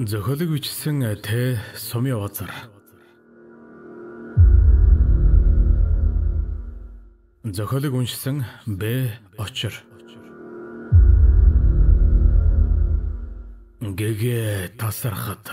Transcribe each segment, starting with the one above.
Зохиолыг бичсэн э, Т. Суми Озар. Зохиолыг уншсан Б. Очор. Гэг тасархат.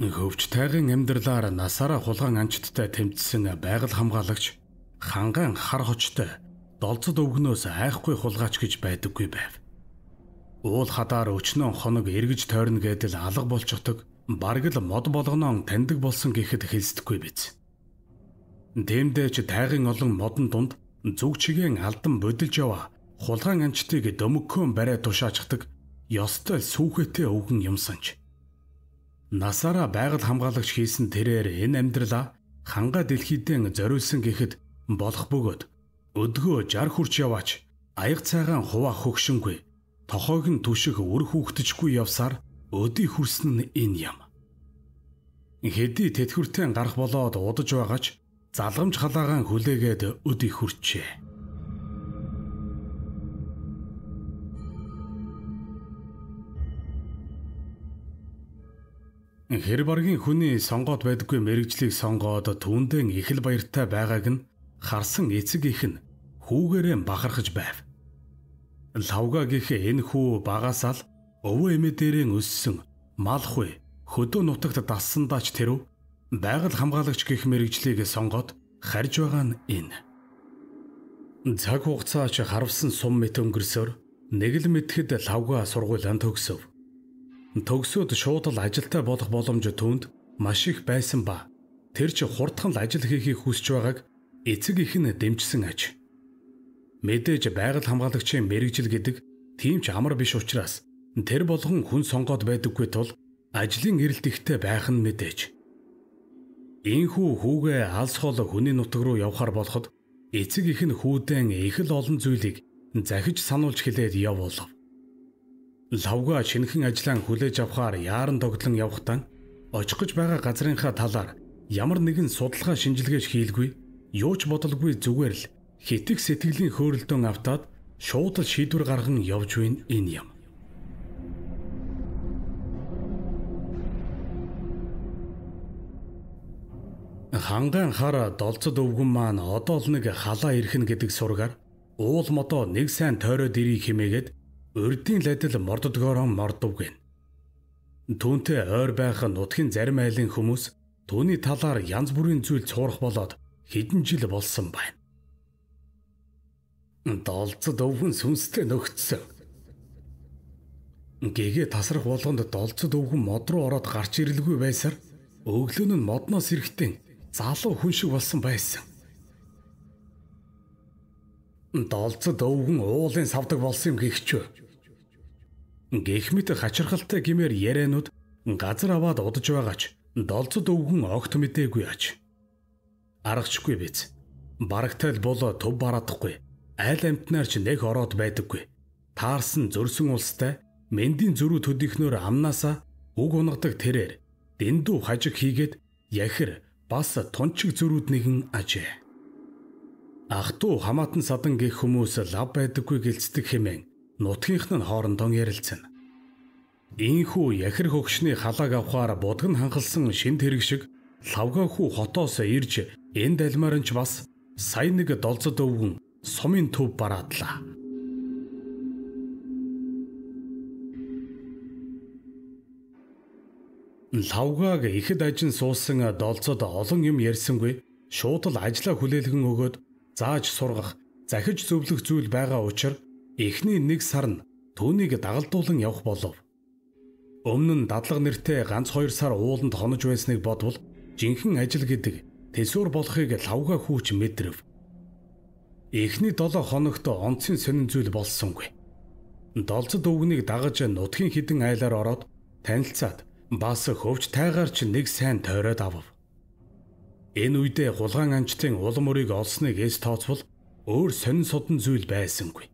Хөвчтэйгийн амьдралаар насаараа хулган амчттай тэмцсэн байгаль хамгаалагч ханган хар хочтой долцод өвгнөөс айхгүй хулгаач гэж байдаггүй байв. Уул хадаар өчнөө хоног эргэж тойрно гэдэл алга болчихдог бараг л мод болгоноон таньдаг болсон гэхэд хэлсдэггүй биз. Дэмдээч тайгын олон модон дунд зүг чигийн алдан бодилж яваа хулган амчтыг дөмөгхөн барай тушаачихдаг ёстой сүүхэтэй өвгөн юмсанч Насаараа байгаль хамгаалагч хийсэн тэрээр энэ амьдралаа ханга дэлхийдэн зориулсан гэхэд болох бөгөөд өдгөө 60 хүрч яваач аяг цайгаан хуваа хөгшингүй тохойг нь түших үр хүүхдчихгүй явсаар өдий хүрсэн нь энэ юм. Хэдий тэтгэвртэн гарах болоод удаж байгаач залгамж халаагаан хүлээгээд өдий хүрчээ. Хэр баргийн хүний сонгоод байдаггүй мэрэгжлийг сонгоод түүндээ ихэл баяртай байгааг нь харсан эцэг их нь хүүгээрээ бахархаж байв. Лавга гих энэ хүү багасаал өвөө эмээ дээрээ өссөн мал хүй хөдөө нутагт дассандаач тэрв байгаль хамгаалагч гих мэрэгжлийг сонгоод харж байгаа нь энэ. Цаг хугацаа ч харавсан сум мэт өнгөрсөөр нэг л мэтгэд лавга сургуулиан төгсөв. Төгсөөд шууд л ажилтаа болох боломж түүнд маш их байсан ба тэр ч хурдхан л ажил хийхийг хүсэж байгааг эцэг их нь дэмжсэн аж. Мэдээж байгаль хамгаалагчийн мэрэгжил гэдэг тийм ч амар биш учраас тэр болгон хүн сонгоод байдаггүй тул ажлын эрэлт ихтэй байх нь мэдээж. Ийхүү хүүгээ алсхоол хүний нутаг руу явхаар болоход эцэг их нь хүүдэн их л олон зүйлийг захиж сануулж хилээд явуулав лавга шинхэн ажиллаан хүлээж авахаар яаран тогтлон явхтаа очих гэж байгаа газрынхаа талаар ямар нэгэн судалгаа шинжилгээш хийлгүй юу ч бодолгүй зүгээр л хитэг сэтгэлийн хөөрөлдөөн автаад шууд л шийдвэр гарган явж байна энэ юм. Ханган хара долцод өвгөн маань одоо л нэг халаа ирхэн гэдэг сургаар уул модоо нэг сайн тойроод ирэх хэмээгээд урдийн лайдал морддгоор мордов гэн. Түүнтэй ойр байх нутгийн зарим айлын хүмүүс түүний талаар янз бүрийн зүйл цуурах болоод хэдэн жил болсон байна. Долцод өвгөн сүнслээ нөгцсөн. Гэгээ тасрах болгонд долцод өвгөн мод руу ороод гарч ирэлгүй байсаар өглөөн нь модноос эргэтэн залуу хүн шиг болсон байсан. Долцод өвгөн уулын савдаг болсон юм гихчөө. Гихмит хачирхалтай гимээр ярианууд газар аваад удаж байгаач долцод өвгөн огт мэдээгүй ач. Аргачгүй биз. Барагтай л бол төв бараадахгүй. Айл амтнаар ч нэг ороод байдаггүй. Таарсан зөрсөн улстай мэндийн зөрүү төдийхнөр амнаасаа үг унгадаг тэрээр дэндүү хажиг хийгээд яхир бас тунчиг зөрүүд нэгэн ажээ. Ах トゥ хамаатан садан гих хүмүүс лав байдаггүй гэлцдэг хэмээн нутгийнх нь хоорондоо ярилцана. Ийхүү яхир хөгшний халааг авахаар будган хангалсан шин тэрэг шиг лавгаахүү хотоос ирж энд альмаар нь ч бас сая нэг долцод өвгөн сумын төв бараадлаа. Лавгааг ихэд ажин суусан долцод олон юм ярьсангүй шууд л ажлаа хүлээлгэн өгөөд зааж сургах, захиж зөвлөх зүйл байгаа учраас Эхний нэг сар нь түүнийг дагалдуулан явах болов. Өмнө нь дадлага нэртэй ганц хоёр сар ууланд хонож байсныг бодвол жинхэнэ ажил гэдэг тэсвэр болохыг лавга хүүч мэдрэв. Эхний 7 хоногт онцгийн сонин зүйл болсонгүй. Долцод өвгнийг дагаж нутгийн хідэн айлаар ороод танилцаад бас хөвч тайгаар ч нэг сайн тойроод авав. Энэ үедээ хулгайн амчтын улам өрийг олсныг эс тооцвол өөр сонин судан зүйл байсангүй.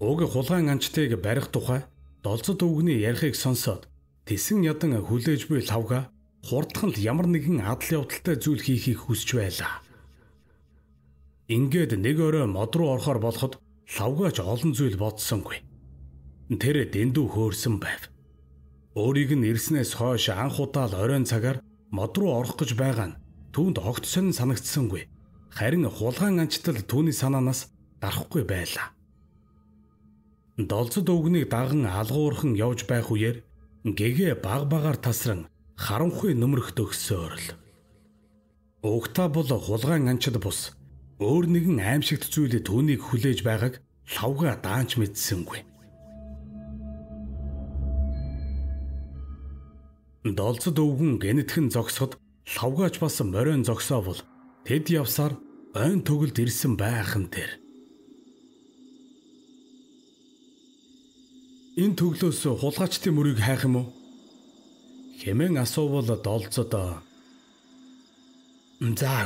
Уг хулгайн анчтыг барих тухай долцод өвгний ярихыг сонсоод тэсэн ядан хүлээж буй лавга хурдхан л ямар нэгэн адал явдалтай зүйл хийхийг хүсч байлаа. Ингээд нэг өрөө мод руу орохоор болоход лавгаач олон зүйл бодсонгүй. Тэр дэндүү хөөрсөн байв. Өөрийг нь ирснээс хойш анх удаа л оройн цагаар мод руу орох гэж байгаа нь түүнд огт сонин санагдсангүй. Харин хулгайн анчтал түүний санаанаас гарахгүй байлаа. Долцод өвгнийг даган алгуурхан явж байх үеэр гэгээ баг багаар тасран харанхуй нөмрөхт өгсөөрл. Угта бол хулгайн анчид бус өөр нэгэн аимшигт зүйл түүнийг хүлээж байгааг лавга даанч мэдсэнгүй. Долцод өвгөн гэнэтхэн зогсоход лавгаач бас морин зогсоовол тэд явсаар ойн төгөлд ирсэн байх нь тэр. Энэ төглөөс хулгайчдын мөрийг хайх юм уу? Хэмээн асуувал долцод. За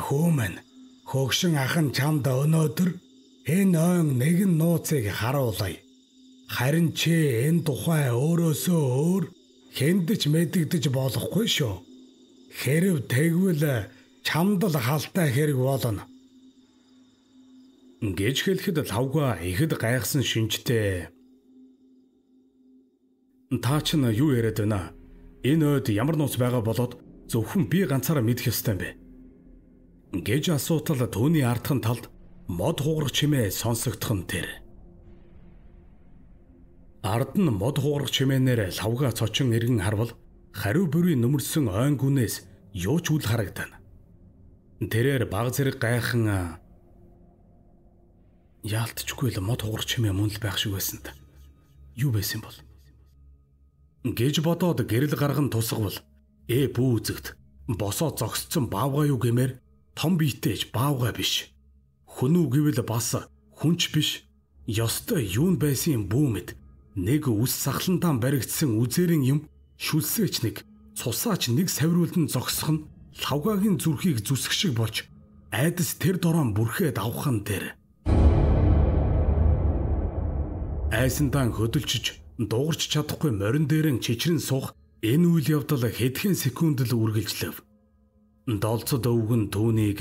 хөөмэн. Хөгшин ахын чамд өнөөдөр энэ ойн нэгэн нууцыг харуулъя. Харин чи энэ тухай өөрөөсөө өөр хэндэж мэдэгдэж болохгүй шүү. Хэрв тэгвэл чамд л халтай хэрэг болно. Гэж хэлэхэд лавга ихэд гайхсан шинжтэй Та чинь юу яриад байна? Энэ өд ямар нууц байгаа болоод зөвхөн би ганцаараа мэдэх ёстой юм бэ? гэж асуутал түүний ардхан талд мод хугарах чимээ сонсогдох нь тэр. Ард нь мод хугарах чимээнээр лавга цочин эргэн харвал хариу бүрийн нүмерсэн ойн гүнээс юу ч үл харагдана. Тэрээр баг зэрэг гайхан яалтчгүй л мод хугарах чимээ мөн л байх шиг байсан та. Юу байсан бол? гэж бодоод гэрэл гарган тусгавал ээ бүү үзэгт босоо зогсцсон баавга юу гэмээр том биетэж баавга биш. Хүн үү гэвэл бас хүнч биш. Ёстой юун байсан бүү мэд. Нэг үс сахлантаан баригдсан үзэрийн юм шүлсээч нэг цусаач нэг савриулдан зогсох нь лавгагийн зүрхийг зүсэх шиг болж айдас тэр дорон бүрхээд авахын дээр. Айсантан хөдөлжиж дуугарч чадахгүй морин дээр нь чичрэн суух энэ үйл явдал хэдхэн секунд л үргэлжлэв. Долцод өвгөн түүнийг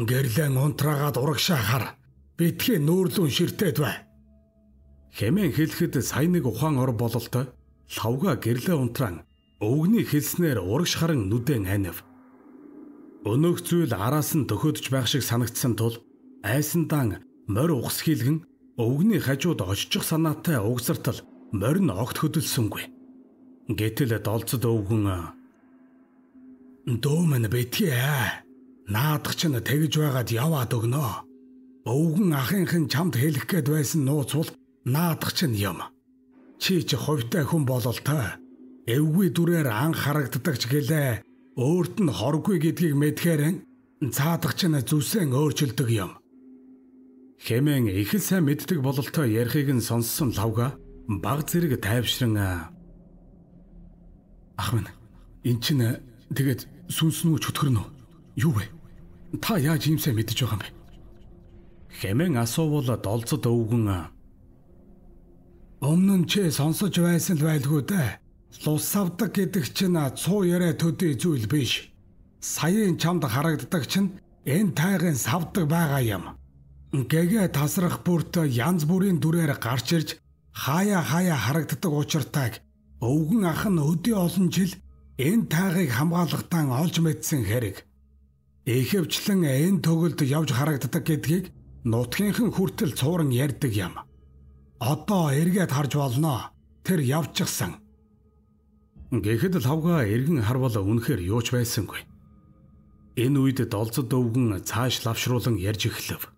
гэрлэн унтраагаад урагшаахаар битгий нөөрлөн ширтээд бай. Хэмээн хэлэхэд сайн нэг ухаан ор бололтой лавга гэрлээ унтраан өвгний хэлснээр урагш харан нүдэн анив. Өнөөх зүйл араас нь төхөөдөж байх шиг санагдсан тул айсандан морь ухс хийлгэн өвгний хажууд оччих санаатай угсартал морин огт хөдөлсөнгүй. Гэтэл долцод өвгөн "Дөөмэн бэтгий. Э! Наадах чинь тэгж байгаад яваад өгнө." Өвгөн ахынхын чамд хэлэх гээд байсан нууц бол наадах чинь юм. Чи ч ховтой хүн болол та. Эвгүй дүрээр ан харагддаг ч гэлээ. Өөрт нь хоргүй гэдгийг мэдхээрэн цаадах чинь зүсэн өөрчлөдөг юм. Хэмээн их сайн мэддэг бололтой ярихыг нь сонссон лавга баг зэрэг тайвшран Ах минь эн чинь э, тэгээд сүнс нүү чөтгөрнө юу вэ? Та яаж юмсаа мэдэж байгаа юм бэ? Хэмээн асуувал долцод өвгөн Өмнө нь ч сонсож байсан л байлгүй дээ. Лус авдаг гэдэг чинь цуу яриа төдий зүйл биш. Саяын чамд харагддаг чинь энэ тайгын савдаг байгаа юм гэгээ тасрах бүрт янз бүрийн дүрээр гарч ирж хаяа хаяа харагддаг учиртайг өвгөн ах нь өдөө олон жил энэ таагийг хамгаалахтан олж мэдсэн хэрэг. Ихэвчлэн энэ төгөлд явж харагддаг гэдгийг нутгийнхан хүртэл цууран ярьдаг юм. Одоо эргээд харж болно. Тэр явчихсан. Гэхэд лавга эргэн харвал үнэхээр юуч байсангүй. Энэ үед долцод өвгөн цааш лавшруулан ярьж эхлэв.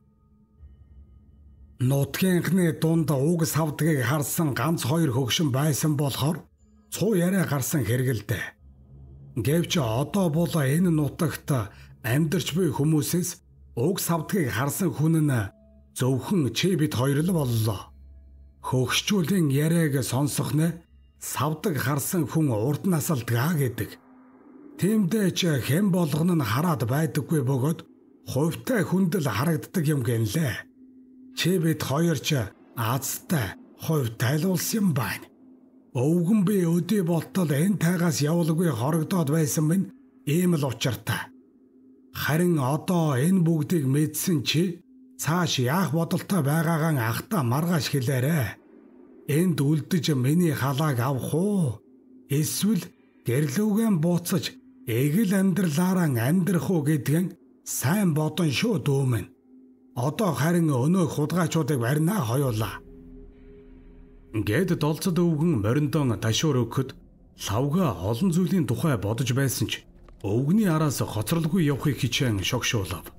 Нутгийнхны дунд уг савдгийг харсан ганц хоёр хөгшин байсан болохоор цуу яриа гарсан хэрэгэлдэ. Гэвч одоо бол энэ нутагт амьдарч буй хүмүүсээс уг савдгийг харсан хүн нь зөвхөн чи бид хоёр л боллоо. Хөгшчүүлийн яриаг сонсох нь савдаг харсан хүн урд насалдгаа гэдэг. Тэмдээ ч хэн болгон нь хараад байдаггүй бөгөөд хувьтай хүндэл харагддаг юм гэнлээ. Чи бид хоёр ч Азтай хувь тайлуулсан байна. Өвгөн би өдөө болтол энэ тайгаас явалгүй хорогдоод байсан минь ийм л учиртай. Харин одоо энэ бүгдийг мэдсэн чи цааш яах бодолтой байгаагаа ахта маргааш хэлээрэ. Энд үлдэж миний халааг авах уу? Эсвэл гэрлүүгэн бууцаж эгэл амьдралаараа амьдрах уу гэдгэн сайн бодон шүү дөөмэн. Одоо харин өнөө хулгайчуудыг барина хоёулаа. Ингээд долцод өвгөн мориндон ташуур өгөхөд лавга олон зүйлийн тухай бодож байсан ч өвгний араас хоцролгүй явахыг хичээн шогшуулав.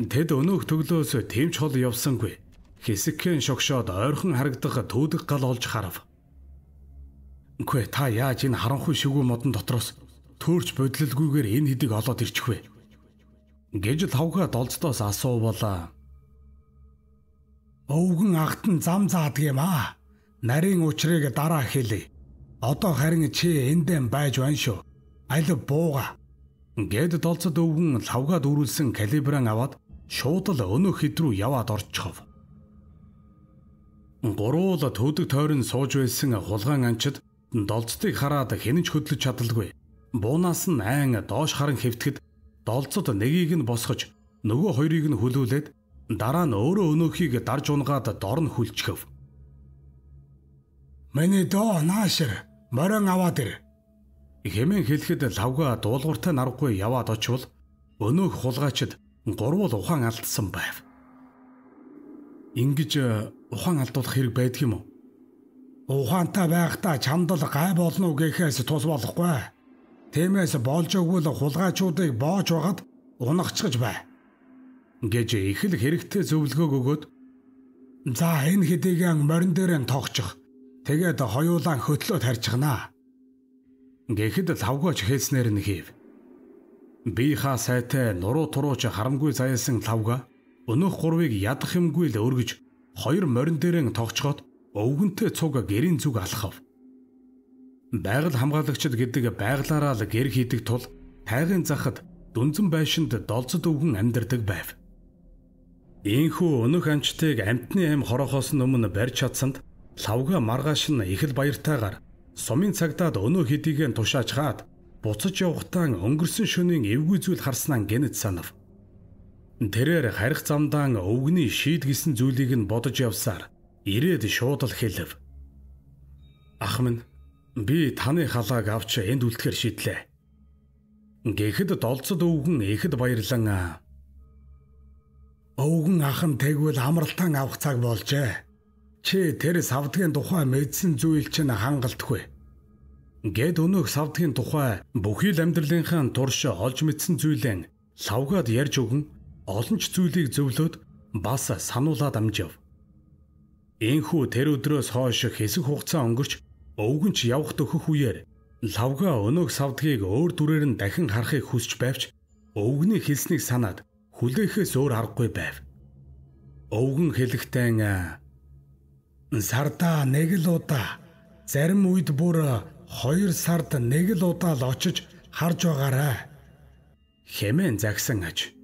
Тэд өнөөх төглөөс тэмч хол явсангүй. Хэсэгхэн шогшоод ойрхон харагдах түүдэг гал олж харав. Үгүй та яаж энэ харанхуй шүгүү модон дотроос төрж бодлолгүйгээр энэ хэдийг олоод ирчих вэ? гэж лавга долцдоос асуувала. Өвгөн агт нь зам заадаг юм аа. Нарийн учрыг дараа хэлээ. Одоо харин чи эндэн байж байна шүү. Аль бууга. гэд долцод өвгөн лавга дөрүүлсэн калибран аваад шууд л өнөх хэд рүү яваад орчихов. Гуруул төдөг тойрон сууж байсан хулган анчид Долцтыг хараад хэнэнч хөдлөж чадалгүй. Буунаас нь айн доош харан хэвтгэд долцод нэгийг нь босгож нөгөө хоёрыг нь хүлүүлээд дараа нь өөрөө өнөөхийг дарж унгаад дор нь хүлчгэв. Миний доо наашир морин аваад ир. Хэмээн хэлэхэд лавга дуулууртай наргагүй яваад очвол өнөөх хулгайчд гурвал ухаан алдсан байв. Ингиж ухаан алдуулах хэрэг байдгийм үү? ухаантай байхдаа чамдал гай болно гэхээс тус болохгүй. Тиймээс болж өгвөл хулгайчуудыг боож байгаад унагчгаж бай. гэж их л хэрэгтэй зөвлөгөө өгөөд за энэ хэдийгэн морин дээр нь тогчих. Тэгээд хоёулаа хөтлөө тарьчихнаа. Гэхэд лавгооч хэлснээр нь хийв. Би ха сайтай нуруу турууч харамгүй заяасан лавга өнөх гурвыг ядах юмгүй л өргөж хоёр морин дээр нь тогчход өвгөнтэй цуг гэрийн зүг алхав. Байгаль хамгаалагчд гэдэг байглаараа л гэр хийдэг тул тайгын захад дүнзэн байшинд долцод өвгөн амьдардаг байв. Ийхүү өнөх амчтыг амтны аим хорохоос өмнө барьж чадсанд лавга маргааш нь их л баяртайгаар сумын цагдаад өнөө хэдийгэн тушааж хаад буцаж явахтаа өнгөрсөн шөнийн эвгүй зүйл харснаа гэнэт санав. Тэрээр харих замдаа өвгний шийд гисэн зүйлийг нь бодож явсаар ирээд шууд л хэлв. Ах минь би таны халааг авч энд үлдэхэр шийдлээ. Гэхэд долцод өвгөн эхэд баярлан өвгөн ах нь тэгвэл амралтаан авах цаг болжээ. Чи тэр савдгийн тухай мэдсэн зүйл чинь хангалтгүй. Гэт өнөөх савдгийн тухай бүхий л амьдралынхаа турш олж мэдсэн зүйлэн лавгаад ярьж өгөн олон ч зүйлийг зөвлөөд бас сануулад амжив. Энхүү тэр өдрөөс хойш хэсэг хугацаа өнгөрч өвгөнч явах төхөх үеэр лавга өнөөх савдгийг өөр дүрээр нь дахин харахыг хүсч байвч өвгний хэлснийг санаад хүлээхээс өөр аргагүй байв. Өвгөн хэлэхтэн «Э, сарда нэг л удаа зарим үед бүр 2 сард нэг л удаа л очиж харж байгаарэ хэмээн загсан аж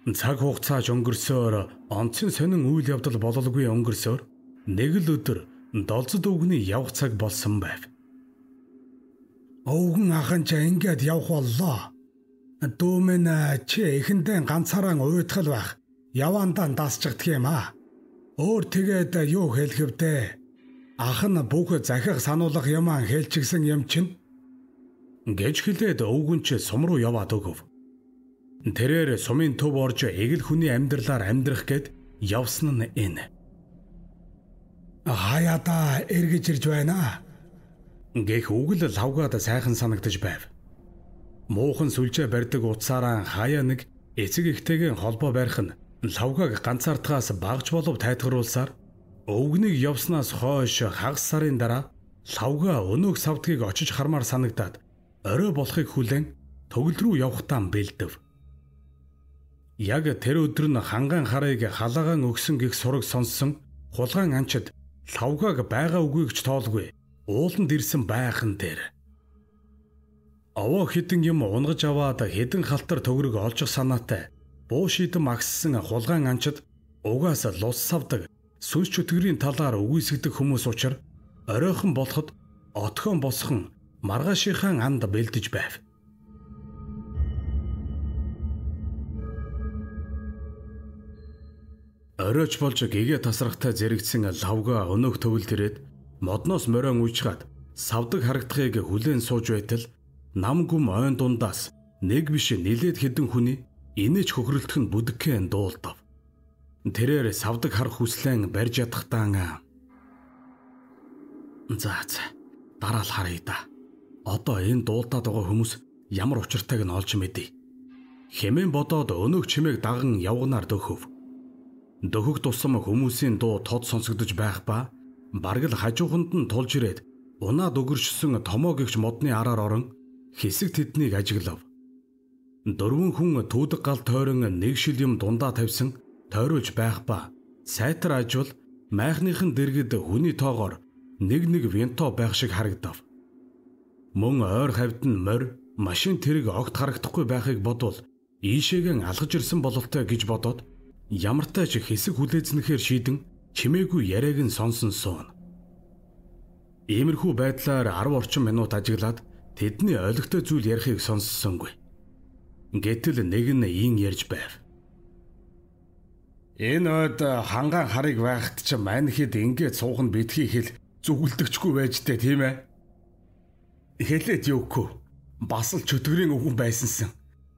Цаг хугацааж өнгөрсөөр онцгийн сонин үйл явдал бололгүй өнгөрсөөр нэг л өдөр долцод өвгний явх цаг болсон байв. Өвгөн аханчаа ингээд явх боллоо. Дөөмэн э, чи эхэндээ ганцаараа уйтгал байх. Явандаа дасчихдаг юм аа. Өөр тэгээд э, юу хэлхэвдээ. Ах нь бүх захих сануулах юмаа хэлчихсэн юм чинь гэж хэлээд өвгөн чи сум руу яваад өгөв. Тэрээр сумын төв орж эгэл хүний амьдралаар амьдрах гээд явсан нь энэ. Хаяада эргэж ирж байна. Гэх үг л лавгад сайхан санагдаж байв. Муухан сүлжээ барьдаг утсаараа хаяа нэг эцэг эхтэйгэн холбоо барих нь лавгаг ганцаардгаас багж болов тайлгаруулсаар өвгнийг явснаас хойш хагас сарын дараа лавга өнөөх савдгийг очиж хармаар санагдаад орой болохыг хүлээн төгөл рүү явахтаа бэлдэв. Яг тэр өдөр нь ханган харыг халаагаан өгсөн гих сураг сонссон хулгаан анчид лавгааг байгаа үгүй гэж тоолгүй. Ууланд ирсэн байхан дээр. Аваа хідэн юм унгаж аваад хідэн халтар төгрөг олжих санаатай. Буу шидэн магссан хулгаан анчид угаасаа лус савдаг сүнс чөтгөрийн талаар үгүйсгдэг хүмүүс учраа оройхон болоход отхон босхон маргаашийнхаан анд бэлдэж байв. Оройч болж гэгээ тасрахтай зэрэгцсэн лавга өнөөх төвөл төрээд модноос морин уучгаад савдаг харагдахыг хүлэн сууж байтал нам гүм ойн дундаас нэг биш нилээд хідэн хүний инээч хөхрөлтөх нь бүдгхэн дуулдав. Тэрээр савдаг харах хүслэн барьж ядахтаа За за дараа л харъя да. Одоо энэ дуулдаад байгаа хүмүүс ямар учиртайг нь олж мэдээ. Хэмээн бодоод өнөөх чимээг даган явгнаар дөхөв. Дөхөг тусам хүмүүсийн дуу тод сонсогдож байх ба бараг л хажууханд нь тулж ирээд унаад өгөршсөн томоо гихч модны араар орон хэсэг тэднийг ажиглав. Дөрвөн хүн түүдэг гал тойрон нэг шил юм дундаа тавьсан тойруулж байх ба сайтар ажвал майхныхан дэргэд хүний тоогоор нэг нэг винто байх шиг харагдав. Мөн ойр хавьд нь морь, машин тэрэг огт харагдахгүй байхыг бодвол ийшээгэн алгаж ирсэн бололтой гэж бодоод Ямартай ч хэсэг хүлээзнэхээр шийдэн чимээгүй яриаг нь сонсон суун. Иймэрхүү байдлаар 10 орчим минут ажиглаад тэдний ойлгохтой зүйл ярихыг сонссонгүй. Гэтэл нэг нь ийн ярьж байв. Энэ үед ханган харыг байхад ч мань хэд ингээд суух нь битгий хэл зүгэлдэгчгүй байж тээ тийм ээ. Хэлээд юу гээ. Бас л чөтгөрийн өвгөн байсансан.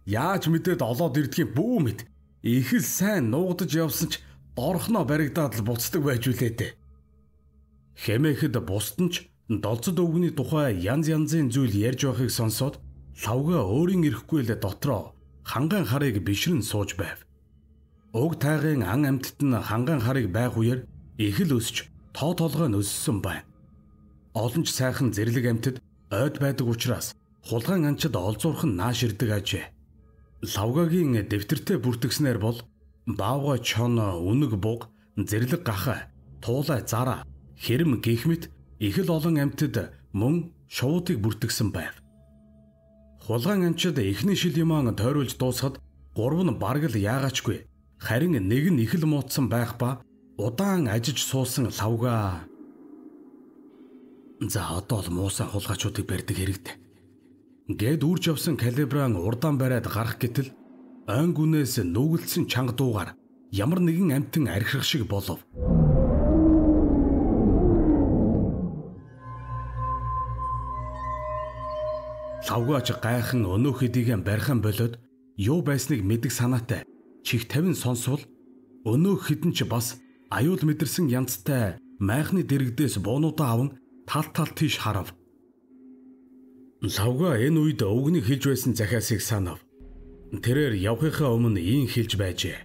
Яаж мэдээд олоод ирдгийг бүү мэд их л сайн нуугдж явсан ч дорхноо баригдаад л буцдаг байж үлээдэ. Хэмээхэд бусд нь ч долцод өвгний тухай янз янзын зүйл ярьж байхыг сонсоод лавга өөрийн ирэхгүй л дотроо ханган харыг бишрэн сууж байв. Уг тайгын ан амьтад нь ханган харыг байх үеэр их л өсч тоо толгой нь өссөн байна. Олон ч сайхан зэрлэг амьтад ойд байдаг учраас хулгайн анчид олзуурхан нааш ирдэг ажээ. Лавгагийн дэвтэртэй бүртгэснээр бол баавга чон үнэг буг зэрлэг гаха туулай зара хэрэм гихмит ихэл олон амтд мөн шуудыг бүртгэсэн байв. Хулгайн амчид эхний шил юман тойруулж дуусахад гурав нь бараг л яагаачгүй харин нэг нь ихэл муудсан байх ба удаан ажиж суусан лавга. За одоо л муусан хулгачуудыг барьдаг хэрэгтэй. Гэд үрж явсан калибран урдаан бариад гарах гэтэл ойн гүнээс нүгэлсэн чанга дуугаар ямар нэгэн амтан архирах шиг болов. Лавгаач гайхан өнөөх хэдийгэ барьхан болоод юу байсныг мэдэг санаатай чих 50 сонсвол өнөөх хэдэн ч бас аюул мэдэрсэн янзтай майхны дэрэгдээс буунуудаа аван тал тал тийш харав. Лавга энэ үед өвгнийг хилж байсан захиасыг санав. Тэрээр явхийнхаа өмнө ийн хилж байжээ.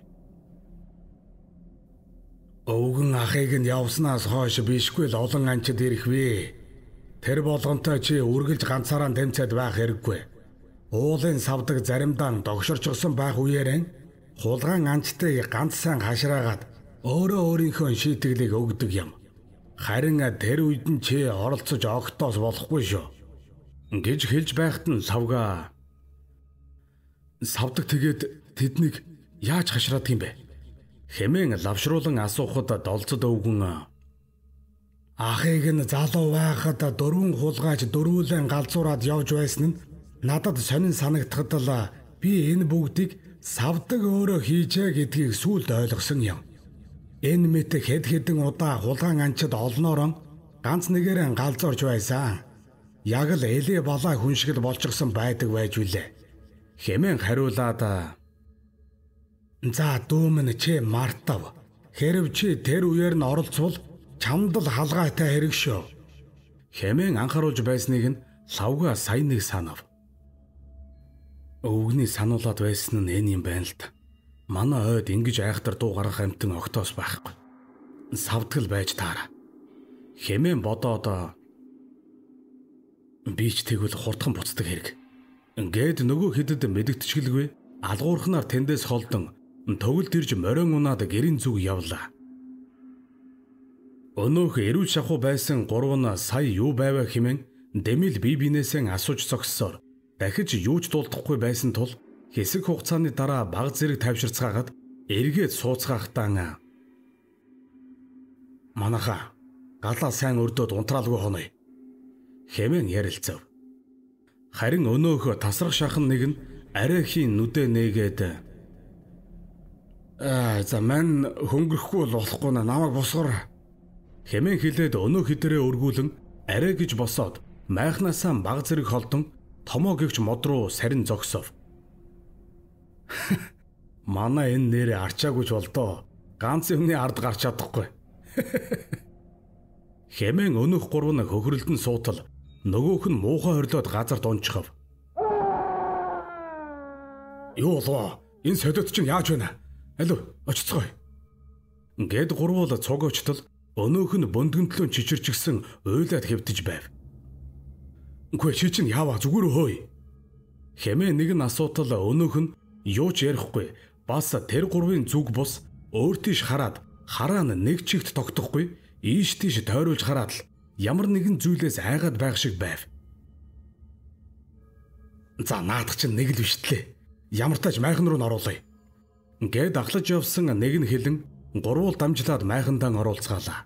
Өвгөн ахыг нь явснаас хойш бишгүй л олон анчид ирэхвээ. Тэр болгонтой чи үргэлж ганцаараа тэмцээд байх хэрэггүй. Уулын савдаг заримдаа догшорчсон байх үеэрэн хулгаан анчтай ганц сайн хашраагаад өөрөө өөрийнхөө шийтгэлийг өгдөг юм. Харин тэр үед нь чи оролцож огтоос болохгүй шүү гэж хэлж байхад нь савга савдаг тэгээд тэднийг яаж хашраадаг юм бэ? Хэмээн лавшруулан асуухад долцод өвгөн Ахыг нь залуу байхад дөрвөн хулгайч дөрвөлэн галзуураад явж байсан нь надад сонин санагдахад л би энэ бүгдийг савдаг өөрөө хийжээ гэдгийг сүүлд ойлгосон юм. Энэ мэт хэд хэдэн удаа хулгайн анчид олноорон ганц нэгээрэн галзуурж байсан яг л эле балаа хүн шиг л болжгсан байдаг байж үлээ. Хэмээн хариулаад За дүүмэн чи мартав. Хэрв чи тэр үеэр нь оролцвол чамд л халгайтай хэрэг шүү. Хэмээн анхааруулж байсныг нь лавга сайн нэг санав. Өвгний сануулад байсан нь энэ юм байна л та. Манай ойд ингэж айхтар дуу гаргах амтэн огтоос байхгүй. Савдгал байж таараа. Хэмээн бодоод Би ч тэгвэл хурдхан буцдаг хэрэг. Ингээд нөгөө хэдэд мэдгэтчгэлгүй алгуурхнаар тэндээс холдон төвөлд ирж морин унаад гэрийн зүг явлаа. Өнөөх эрүүл шаху байсан гурав нь сая юу байваа хэмээн Дэмэл би бинээсээ асууж зогссоор дахиж юуж дуулдахгүй байсан тул хэсэг хугацааны дараа баг зэрэг тайвширцгаагаад эргээд сууцгаахтаа манаха галаа сайн өрдөөд унтраалгүй хоноо хэмээн ярилцав. Харин өнөөх тасрах шахан нэг нь арайхийн нүдэ нээгээд "Аа, э, за мань хөнгөрөхгүй бол болохгүй на намайг босгор" хэмээн хэлээд өнөөх хідэрэ өргүүлэн арай гэж босоод майхнасаа баг зэрэг холдон томоо гихч мод руу сарин зогсов. Манай энэ нэрэ арчаагүйч болдоо. Ганц юмны ард гарч чадахгүй. Хэмээн өнөх гурван хөхрөлдөн суутал Нөгөөх нь муухан орилоод газар дунчхав. Юу болов? Энэ содод чинь яаж байна? Алуу, очицгоё. Гэд гурвуул цуг очтол өнөөх нь бөндгөнтлөө чичирчгсэн уйлаад хэвтэж байв. Үгүй чи чинь яваа зүгээр хөөе. Хэмээ нэг нь асуутал өнөөх нь юу ч ярихгүй бас тэр гурвын зүг бус өөр тийш хараад хараа нь нэг чигт тогтохгүй ийш тийш тойруулж хараад л ямар нэгэн зүйлээс айгаад байх шиг байв. За наадах чинь нэг л биштлээ. Ямар тач майхан руу н оруулъя. Гээд ахлаж явсан нэг нь хилэн гурвал дамжлаад майхандан оруулцгаалаа.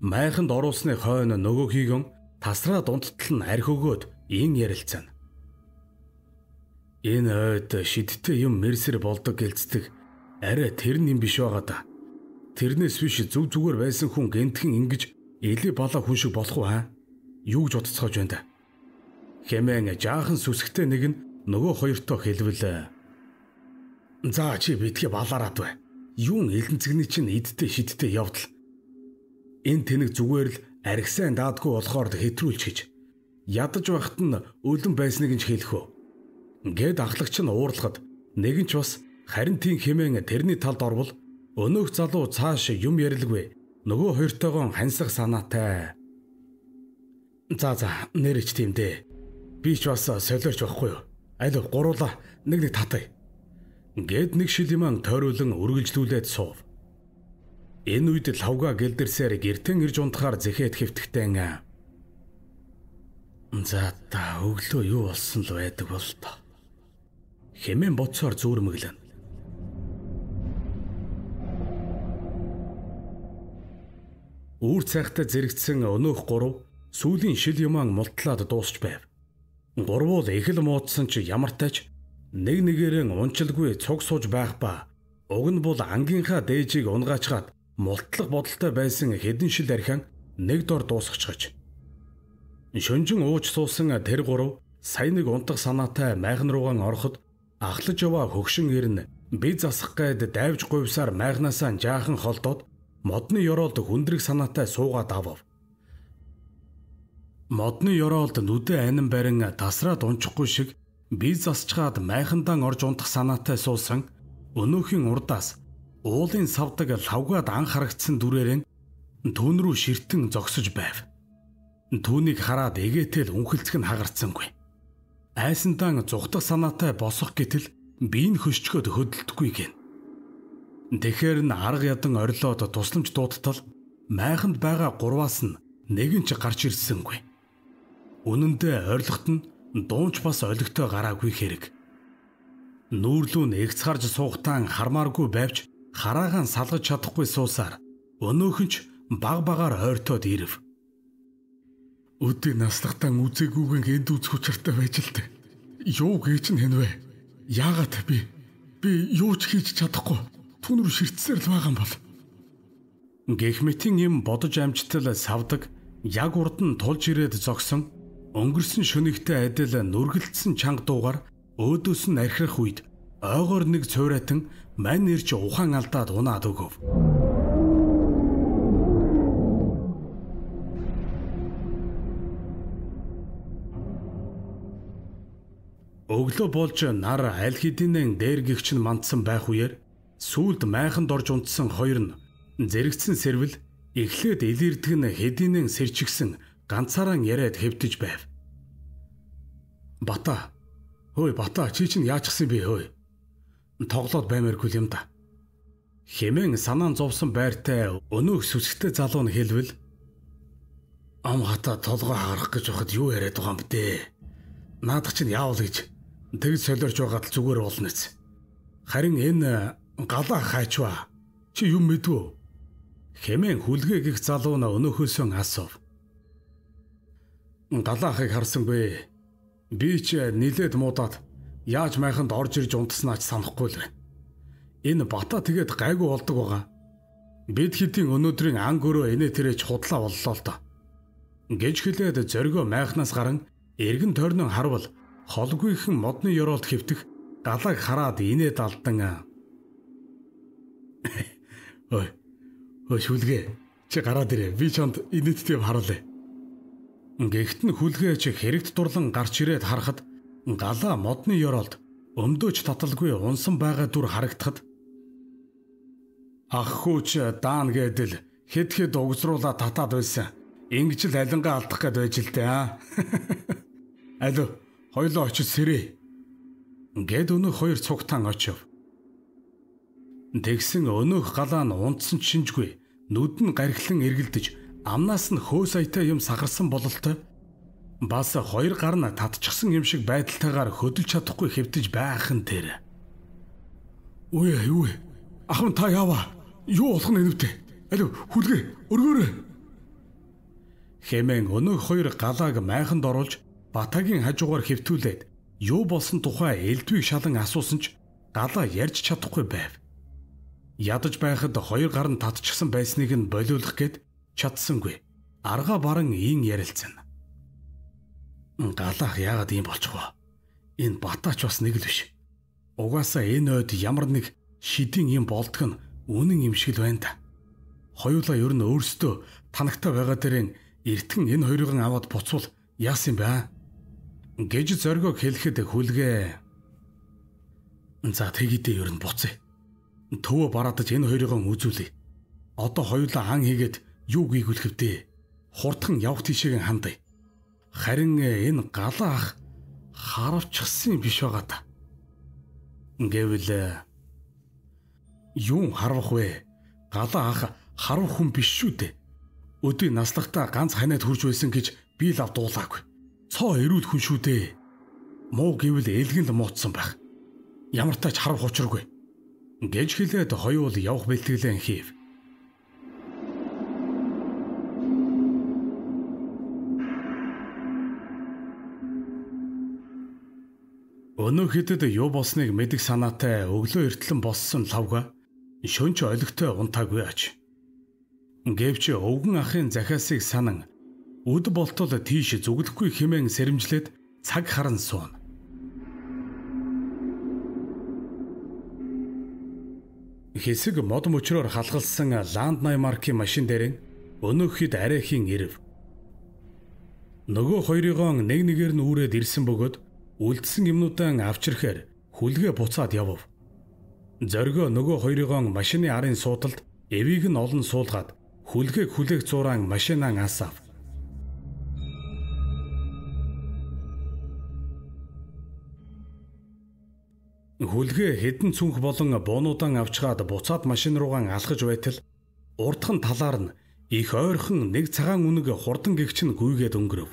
Майханд оруулсны хойно нөгөөхийг тасраа дундтал нь арх өгөөд ин ярилцана. Энэ ойд шидтэй юм мэрсэр болдог гэлцдэг арай тэр нь юм биш байгаа да. Тэрнээс биш зүг зүгээр байсан хүн гентхэн ингэж Эли болоо хүн шиг болох уу аа? Юу гэж бодцоож байна да? Хэмээн жаахан сүсгтэй нэг нь нөгөө хоёртоо хэлвэл За чи битгий балаараад бай. Юун элэнцэгний чинь идтэй шидтэй явдал. Энэ тэнэг зүгээр л аргисаа даадгүй болохоор хэтрүүлж гэж. Ядаж байхад нь өлөн байсныг нь хэлэхөө. Гэт ахлагч нь уурлахад нэг нь ч бас харин тийм хэмээн тэрний талд орвол өнөөх залуу цааш юм ярилгүй Нөгөө хоёртойгоо хансах санаатай. За за нэр ич тийм дээ. Би ч бас солиорч байхгүй юу? Аль гуруула нэг нэг татъя. Гэд нэг шил юм тойруулан үргэлжлүүлээд суув. Энэ үед л хавга гэлдэрсээр гертэн ирж унтахаар зэхээд хэвтгэтэн. За та өглөө юу болсон л байдаг бол тоо. Хэмээн боцоор зүрмэглэн. Үүр цайхтаа зэрэгцсэн өнөөх гурав сүлийн шил юмаан мултлаад дуусч байв. Гурвуул эхэл муудсан ч ямартайч нэг нэгээрээ унчилгүй цуг сууж байх ба уг нь бол ангийнхаа дээжийг унгаачгаад мултлах бодолтой байсан хэдэн шил архиан нэг дор дуусчихж. Шүнжин ууж суусан тэр гурав сая нэг унтах санаатай майхан руугаан ороход ахлаж яваа хөгшин ирнэ би засах гээд дайвж гуйвсаар майхнаасаа жаахан холдоод модны ёроолд хүндрэг санаатай суугаад авав. Модны ёроолд нүдэ анин барин тасраад унчихгүй шиг би засчгаад майхандан орж унтах санаатай суусан өнөөхийн урдаас уулын савдаг лавгаад ан харагдсан дүрээрэн түүн рүү ширтэн зогсож байв. Түүнийг хараад эгээтэл үнхэлцэх нь хагарцсангүй. Айсантан зугтах санаатай босох гэтэл би энэ хөшчгөөд хөдөлдөггүй гэн. Тэгэхэр нь арга ядан орилоод тусламж дуудтал майханд байгаа гурваас нь нэг нь ч гарч ирсэнгүй. Үнэн дээр орилгот нь дуунч бас олигтой гараагүй хэрэг. Нүүрлүү нэгц гарч суугтаан хармааргүй байвч хараагаан салгаж чадахгүй суусаар өнөөхөн ч баг багаар ойртоод ирв. Өдөө наслахтаа үзээгүйгэн энд үзэх учиртай байж л дээ. Юу гэж нь хэнвэ? Яагаад би? Би юу ч хийж чадахгүй түүн рүү ширтсээр л байгаа юм бол. Гихмитийн юм бодож амжтал савдаг яг урд нь тулж ирээд зогсон өнгөрсөн шөнийгтэй адил нүргэлтсэн чанга дуугар өөдөөс нь архирах үед ойгоор нэг цойратан мань ирж ухаан алдаад унаад өгөв. Өглөө болж нар аль хэдийнэн дээр гихч нь мандсан байх үеэр Сүүлд майханд орж унтсан хоёр нь зэрэгцэн сэрвэл эхлээд илэрдгэн хэдийнэн сэрчгсэн ганцаараа яриад хэвтэж байв. Бата. Хөөе бата чи чинь яачихсан бэ хөөе. Тоглоод баймаргүй юм да. Хэмээн санаан зовсон байртай өнөө сүсгтэй залуу нь хэлвэл ам хата толгой харах гэж байхад юу яриад байгаа юм бэ? Наадах чинь яавал гэж тэг солиорч байгаад л зүгээр болно биз. Харин энэ галаа хайчваа. Чи юм мэдвүү? Хэмээн хүлгээх их залуу на өнөөхөөсөн асуув. Галаахыг харсангүй. Би ч нилээд муудаад яаж майханд орж ирж унтснаач санахгүй л байна. Энэ бата тэгээд гайгүй болдог байгаа. Бид хэдийн өнөөдрийн анг өрөө инэ тэрэч худлаа боллоо л доо. Гэж хэлээд зөргөө майхнаас гарan эргэн тойрнон харвал холгүйхэн модны ёроолт хөвтөх далайг хараад инэ далдан Ой. Ой шүлгээ. Чи гараад ирээ. Би чонд инэдтэй харуулъя. Гэхдээ нь хүлгээ чи хэрэгт дурлан гарч ирээд харахад галаа модны ёроолд өмдөөч таталгүй унсан байгаа дүр харагдахад ах хүүч даан гэдэл хэд хэд угзруула татаад байсан. Ингэж л алингаа алдах гээд байж л дээ. Алуу, хоёлоо очиж сэрээ. Гэд өнөө хоёр цугтаан очив. Тэгсэн өнөөх галаа нь унтсан ч шинжгүй. Нүд нь гархилан эргэлдэж, амнаас нь хөөс аятай юм сахарсан бололтой. Бас хоёр гар нь татчихсан юм шиг байдалтайгаар хөдөлж чадахгүй хэвтэж байхын тэр. Үе юу вэ? Ахын та яваа. Юу болох нь энэвтэй? Алив хүлгээ өргөөрэй. Хэмээн өнөөх хоёр галааг майханд оруулж батагийн хажуугаар хэвтүүлээд юу болсон тухай элдвийг шалан асуусан ч галаа ярьж чадахгүй байв. Ядаж байхад хоёр гар нь татчихсан байсныг нь болиулах гээд чадсангүй. Арга баран ийн ярилцана. Галах яагаад ийм болчих вэ? Энэ батаач бас нэг л биш. Угаасаа энэ үед ямар нэг шидийн юм болдг нь үнэн юм шиг л байна та. Хоёулаа ер нь өөрсдөө танагтай байгаа дээрэн эртгэн энэ хоёрыг аваад буцвал яасан бэ? гэж зоргоо хэлэхэд хүлгээ. За тэгэдэ ер нь буцъя Төвөө бараадаж энэ хоёрыг үзүүлээ. Одоо хоёулаа хан хийгээд юу гүйгүүлэх вдээ. Хурдхан явх тийшээ хандъя. Харин э, энэ галаа ах харавчсан биш байгаа та. Гэвэл э, юу харвах вэ? Галаа ах харвах хүн биш шүү дээ. Өдний наслахтаа ганц ханиад хурж байсан гэж би л авдуулаагүй. Цоо эрүүл хүн шүү дээ. Муу гэвэл элгэн л муутсан байх. Ямар тач харвах учиргүй гэж хэлээд хоёул явах бэлтгэлэн хийв. Өнөө хэдэд юу болсныг мэдэх санаатай өглөө эртлэн болсон лавга шөнч олигтой унтаагүй ач. Гэвч өвгөн ахын захиасыг санан өд болтол тийш зүгэлхгүй хэмээн сэрэмжлээд цаг харан суун. хэсэг мод мөчрөөр халгалсан Landline маркийн машин дээр өнөөх хэд арайхийн ирв. Нөгөө хоёрыгоо нэг нэгээр нь үүрээд ирсэн бөгөөд үлдсэн юмнуудаа авчирхээр хүлгээ буцаад явв. Зоргөө нөгөө хоёрыгоо машины арын суудалд эвийг нь олон суулгаад хүлгээг хүлээх зууран машинаа асаав. Хүлгээ хідэн цүнх болон буунуудан авчгаад буцаад машин руугаа алхаж байтал урдхан талаар нь их ойрхон нэг цагаан үнэг хурдан гихч нь гүйгээд өнгөрөв.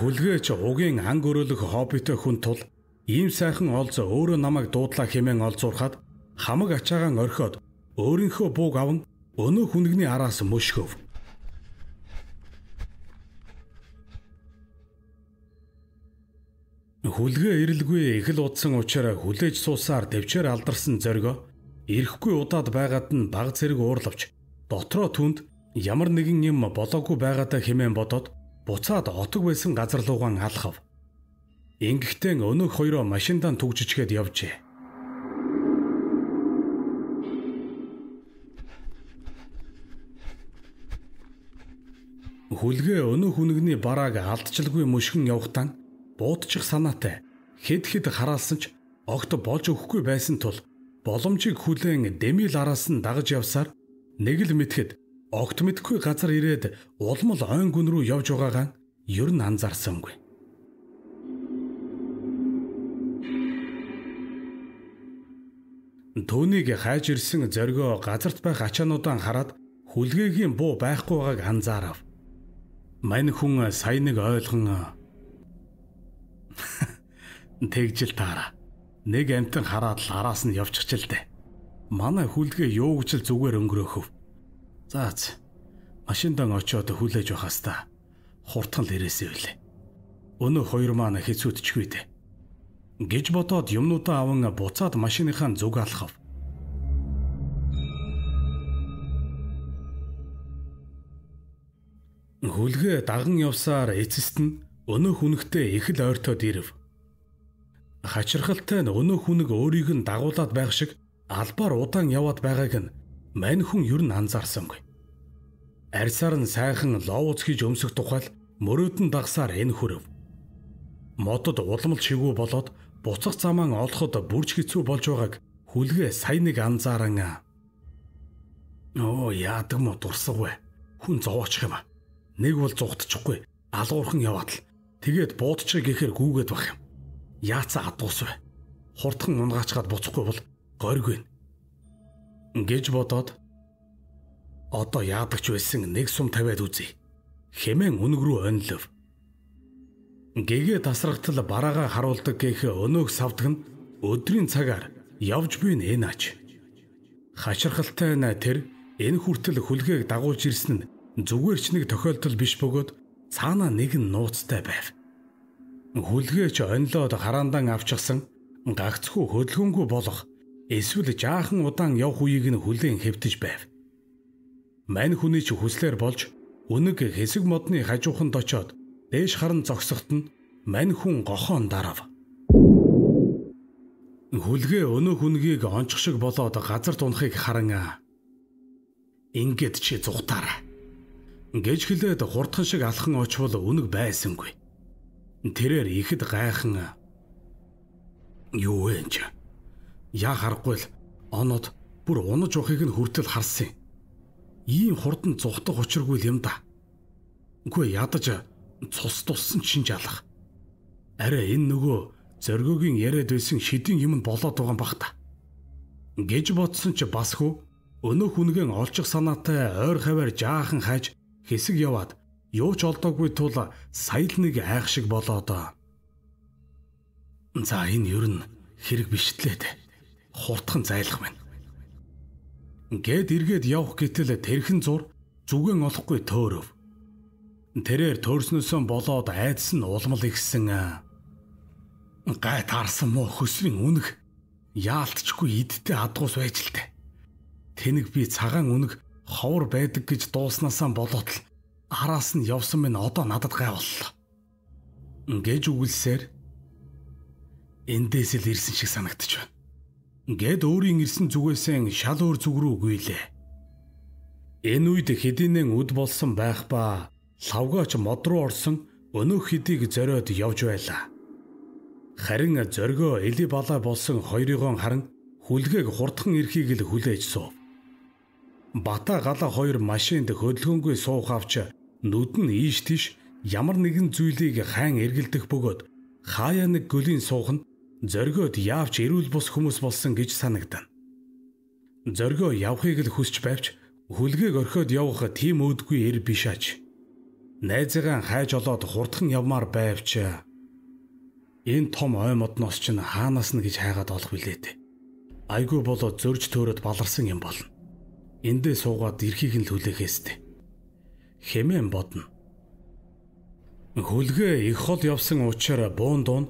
Хүлгээч угийн анг өрөөлөх хоббитой хүн тул ийм сайхан олзо өөрөө намайг дуудлаа хэмээн олзуурхаад хамаг ачаагаан орхиод өөрийнхөө бууг аван өнөө хүнэгний араас мөшгөв. Хүлгээ ирэлгүй эхэл удсан учраа хүлээж суусаар төвчээр алдарсан зоригоо ирэхгүй удаад байгаад нь баг зэрэг уурлавч дотроо түнд ямар нэгэн юм болоогүй байгаадаа хэмээн бодоод буцаад отог байсан газар руугаа алхав. Ингэхдээ өнөөх хоёроо машиндаа түгжичгээд явжээ. Хүлгээ өнөөх үнэгний барааг алдчилгүй мөшгөн явхтаа буудчих санаатай. Хэд хэд хараалсан ч огт болж өгөхгүй байсан тул боломжийг хүлээн дэмэл араас нь дагаж явсаар нэг л мэтгэд огт мэдхгүй газар ирээд улмал ойн гүн рүү явж байгаагаа ер нь анзаарсангүй. Төвнийг хайж ирсэн зоргөө газарт байх ачаануудаа хараад хүлгээгийн буу байхгүй байгааг анзаарав. Мань хүн сайн нэг ойлгон Тэгжил таараа. Нэг амтан хараад л араас нь явчихч л дээ. Манай хүлгээ юу гэж л зүгээр өнгөрөөхөв. За за. Машиндан очиод хүлээж явах хастаа. Хурдхан л ирээсэй үлээ. Өнөө хоёр маань хэцүүдчгүй дээ. Гэж бодоод юмнуудаа аван буцаад машиныхаа зүг алхав. Хүлгээ даган явсаар эцэст нь өнөө хүнэгтэй их л ойртоод ирв. Хачирхалтай нь өнөө хүнэг өөрийг нь дагуулад байх шиг албаар удаан яваад байгааг нь мань хүн ер нь анзаарсангүй. Арьсаар нь сайхан ловоц хийж өмсөх тухайл мөрөөдөн дагсаар энэ хүрв. Модод уламж шигүү болоод буцах замаан олоход бүрч хэцүү болж байгааг хүлгээ сайн нэг анзааран. Оо яадаг мо дурсав вэ? Хүн зовоочих юм а. Нэг бол зугтчихгүй, алгуурхан яваад л Тэгээд буудчих гэхээр гүүгээд бах юм. Яаца адгуус вэ? Хурдхан унгаачгаад буцахгүй бол горьг вэ. гэж бодоод одоо яадагч байсан нэг сум тавиад үзье. Хэмээн үнэг рүү онилов. Гэгээ тасрагтал бараагаа харуулдаг гээх өнөөг савдаг нь өдрийн цагаар явж буй нь энэ ач. Хаширхалтай нь тэр энэ хүртэл хүлгээг дагуулж ирсэн нь зүгээр ч нэг тохиолдол биш бөгөөд цаана нэг нь нууцтай байв. Хүлгээч онлоод хараандан авчихсан гагцхүү хөдөлгөнгүй болох эсвэл жаахан удаан явх үеийг нь хүлээн хэвтэж байв. Мань хүний ч хүслээр болж өнөг хэсэг модны хажууханд очоод дээш харан зогсохт нь мань хүн гохоон дарав. Хүлгээ өнөө хүнгийг онцгшиг болоод газар тунахыг харан ингээд чи зүхтаарай гэж хэлээд хурдхан шиг алхан очвол үнэг байсангүй. Тэрээр ихэд гайхан юу вэ энэ? Яа харахгүй л онод бүр унаж ухыг нь хүртэл харсан юм. Ийм хурдан зүхтах учиргүй юм да. Үгүй ядаж цус туссан чинь жалах. Арай энэ нөгөө зоргиогийн яриад байсан шидийн юм болоод байгаа юм бах та. гэж бодсон ч бас хөө өнөөх үнгэн олчих санаатай ойр хавар жаахан хайж Хэсэг яваад юу ч олдоогүй тул сая л нэг айх шиг болоо доо. За энэ юу н хэрэг бишлээд хурдхан зайлах байна. Гэт эргээд явах гэтэл тэрхэн зур зүгэн олохгүй төөрөв. Тэрээр төрснөөсөө болоод айдас нь улмал ихсэн. Гай таарсан мó хөсрийн үнэг яалтчгүй идтэй адгуус байж л тээ. Тэнэг би цагаан үнэг ховор байдаг гэж дууснасаа болоод л араас нь явсан минь одоо надад гай боллоо. Ингээд үгэлсээр эндээс л ирсэн шиг санагдчихв. Ингээд өөрийн ирсэн зүгээсээ шал өөр зүг рүү гүйлээ. Энэ үед хэдийнэн үд болсон байх ба лавгаач мод руу орсон өнөөх хэдийг зориод явж байлаа. Харин зоргөө эли бала болсон хоёрыг харан хүлгээг хурдхан ирэхийг л хүлээж суув. Бата галаа хоёр машинд хөдөлгөөнгүй суух авч нүд нь ийш тийш ямар нэгэн зүйлийг хаан эргэлдэх бөгөөд хаяа нэг гөлийн суух нь зоргиод яавч эрүүл бус хүмүүс болсон гэж санагдана. Зоргио явхыг л хүсч байвч хүлгээг орхиод явах тийм өөдгүй эр биш аж. Найзыгаа хайж олоод хурдхан явмаар байвч энэ том ой модноос ч хаанаас нь гэж хайгаад олох билээд. Айгүй болоо зөрж төөрөд баларсан юм болно эндээ суугаад эрхийг нь л хүлээхээстэй. Хэмээн бодно. Хөлгөө их хол явсан учраас буун дуун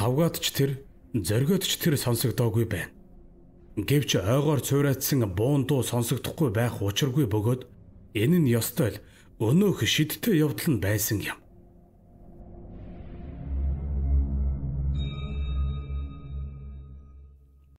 лавгаадч тэр зоргиодч тэр сонсогдоогүй байна. Гэвч ойгоор цуураадсан буун дуу сонсогдохгүй байх учиргүй бөгөөд энэ нь ёстой л өнөөх шидтэй явдал нь байсан юм.